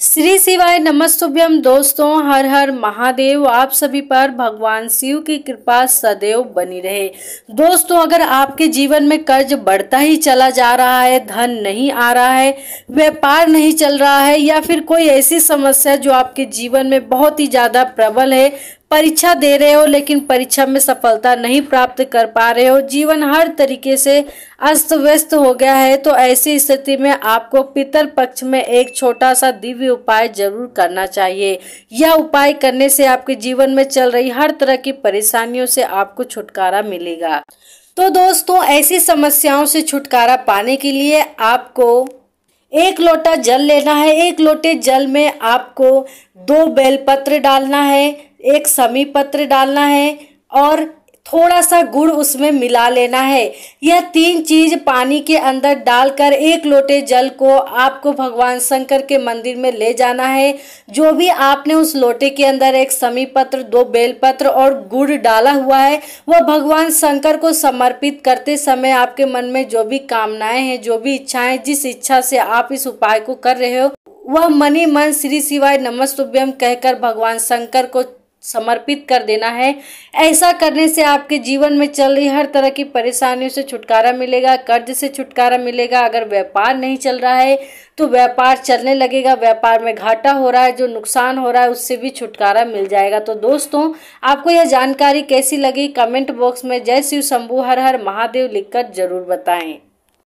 श्री शिवाय नमस्तुभ्यम दोस्तों हर हर महादेव आप सभी पर भगवान शिव की कृपा सदैव बनी रहे दोस्तों अगर आपके जीवन में कर्ज बढ़ता ही चला जा रहा है धन नहीं आ रहा है व्यापार नहीं चल रहा है या फिर कोई ऐसी समस्या जो आपके जीवन में बहुत ही ज़्यादा प्रबल है परीक्षा दे रहे हो लेकिन परीक्षा में सफलता नहीं प्राप्त कर पा रहे हो जीवन हर तरीके से अस्त व्यस्त हो गया है तो ऐसी स्थिति में आपको पितर पक्ष में एक छोटा सा दिव्य उपाय जरूर करना चाहिए यह उपाय करने से आपके जीवन में चल रही हर तरह की परेशानियों से आपको छुटकारा मिलेगा तो दोस्तों ऐसी समस्याओं से छुटकारा पाने के लिए आपको एक लोटा जल लेना है एक लोटे जल में आपको दो बेलपत्र डालना है एक समी पत्र डालना है और थोड़ा सा गुड़ उसमें मिला लेना है यह तीन चीज पानी के अंदर डालकर एक लोटे जल को आपको भगवान शंकर के मंदिर में ले जाना है जो भी आपने उस लोटे के अंदर एक समी पत्र दो बेलपत्र और गुड़ डाला हुआ है वह भगवान शंकर को समर्पित करते समय आपके मन में जो भी कामनाएं हैं जो भी इच्छाएं जिस इच्छा से आप इस उपाय को कर रहे हो वह मनी मन श्री शिवाय नमस्तुभ्यम कहकर भगवान शंकर को समर्पित कर देना है ऐसा करने से आपके जीवन में चल रही हर तरह की परेशानियों से छुटकारा मिलेगा कर्ज से छुटकारा मिलेगा अगर व्यापार नहीं चल रहा है तो व्यापार चलने लगेगा व्यापार में घाटा हो रहा है जो नुकसान हो रहा है उससे भी छुटकारा मिल जाएगा तो दोस्तों आपको यह जानकारी कैसी लगी कमेंट बॉक्स में जय शिव शंभू हर हर महादेव लिखकर जरूर बताएं